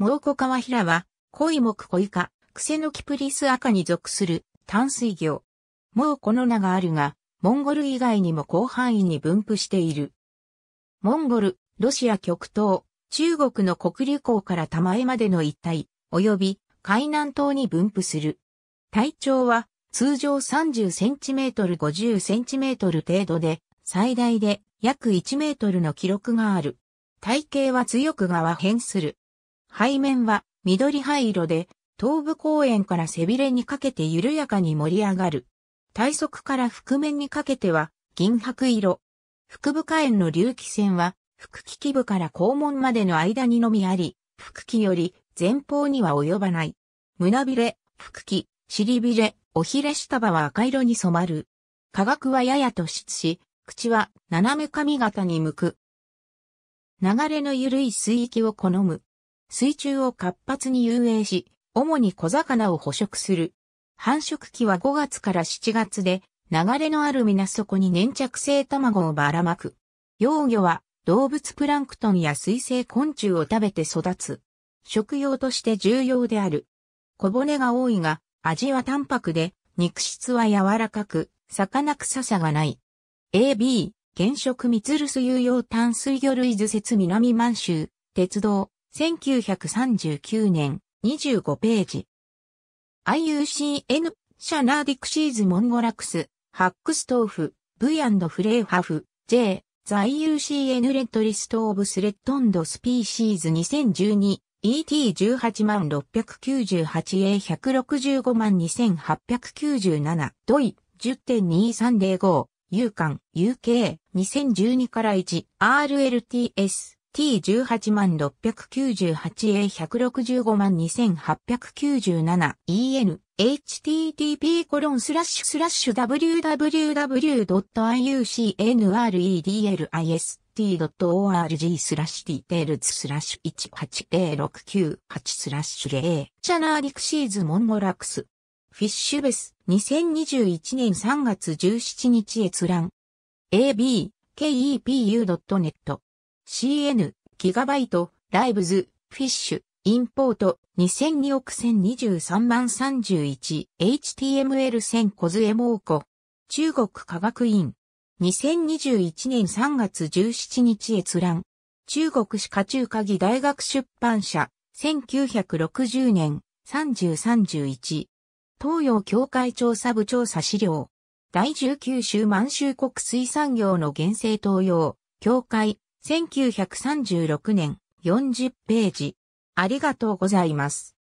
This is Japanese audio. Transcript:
モーコカワヒラは、コイモクコイカ、クセノキプリス赤に属する淡水魚。もうこの名があるが、モンゴル以外にも広範囲に分布している。モンゴル、ロシア極東、中国の国竜港から玉江までの一帯、及び海南島に分布する。体長は通常3 0トル5 0トル程度で、最大で約1ルの記録がある。体型は強く側変する。背面は緑灰色で、東部公園から背びれにかけて緩やかに盛り上がる。体側から覆面にかけては銀白色。腹部下縁の隆起線は、腹気基部から肛門までの間にのみあり、腹気より前方には及ばない。胸びれ、腹気、尻びれ、おひれ下場は赤色に染まる。化学はやや突出し、口は斜め髪型に向く。流れの緩い水域を好む。水中を活発に遊泳し、主に小魚を捕食する。繁殖期は5月から7月で、流れのある水底に粘着性卵をばらまく。幼魚は動物プランクトンや水生昆虫を食べて育つ。食用として重要である。小骨が多いが、味は淡白で、肉質は柔らかく、魚臭さがない。AB、原色ミツルス有用淡水魚類図説南満州、鉄道、1939年、25ページ。IUCN、シャナーディクシーズ・モンゴラクス、ハックストーフ、ブドフレーハフ、J、ザ IUCN レッドリスト・オブ・スレッドンド・スピーシーズ 2012ET18698A1652897 ドイ10.2305 U 間 UK2012 から 1RLTS T18 万 698A165 万 2897EN http コロンスラッシュスラッシュ www.iucnredlist.org スラッシュディテールズスラッシュ180698スラッシュ0チャナーディクシーズモンゴラクスフィッシュベス2021年3月17日閲覧 abkepu.net CN、ギガバイト、ライブズ、フィッシュ、インポート、2002億1023万 31HTML1000 小杖猛虎。中国科学院。2021年3月17日閲覧。中国史家中鍵大学出版社。1960年3031。東洋協会調査部調査資料。第19州満州国水産業の原生東洋。協会、1936年40ページ。ありがとうございます。